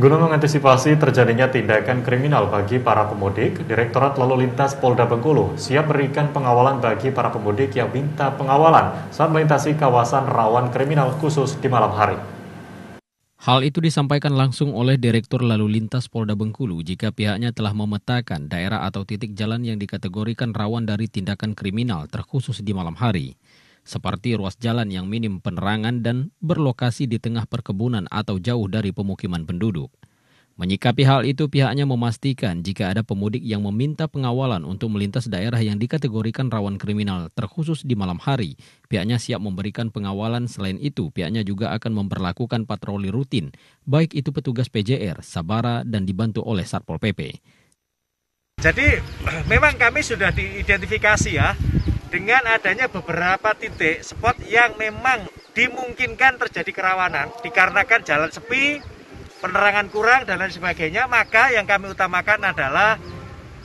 Guna mengantisipasi terjadinya tindakan kriminal bagi para pemudik, Direktorat Lalu Lintas Polda Bengkulu siap berikan pengawalan bagi para pemudik yang minta pengawalan saat melintasi kawasan rawan kriminal khusus di malam hari. Hal itu disampaikan langsung oleh Direktur Lalu Lintas Polda Bengkulu jika pihaknya telah memetakan daerah atau titik jalan yang dikategorikan rawan dari tindakan kriminal terkhusus di malam hari seperti ruas jalan yang minim penerangan dan berlokasi di tengah perkebunan atau jauh dari pemukiman penduduk. Menyikapi hal itu, pihaknya memastikan jika ada pemudik yang meminta pengawalan untuk melintas daerah yang dikategorikan rawan kriminal, terkhusus di malam hari, pihaknya siap memberikan pengawalan. Selain itu, pihaknya juga akan memperlakukan patroli rutin, baik itu petugas PJR, Sabara, dan dibantu oleh Satpol PP. Jadi memang kami sudah diidentifikasi ya, dengan adanya beberapa titik spot yang memang dimungkinkan terjadi kerawanan dikarenakan jalan sepi, penerangan kurang dan lain sebagainya, maka yang kami utamakan adalah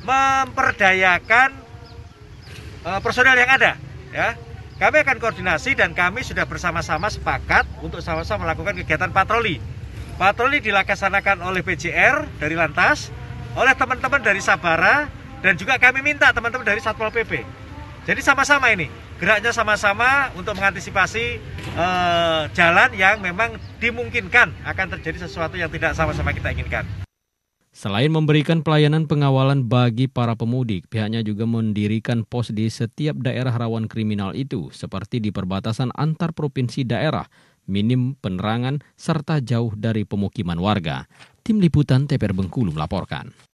memperdayakan uh, personel yang ada ya. Kami akan koordinasi dan kami sudah bersama-sama sepakat untuk sama-sama melakukan kegiatan patroli. Patroli dilaksanakan oleh PJR dari Lantas, oleh teman-teman dari Sabara dan juga kami minta teman-teman dari Satpol PP jadi sama-sama ini, geraknya sama-sama untuk mengantisipasi eh, jalan yang memang dimungkinkan akan terjadi sesuatu yang tidak sama-sama kita inginkan. Selain memberikan pelayanan pengawalan bagi para pemudik, pihaknya juga mendirikan pos di setiap daerah rawan kriminal itu, seperti di perbatasan antar provinsi daerah, minim penerangan, serta jauh dari pemukiman warga. Tim Liputan TPR Bengkulu melaporkan.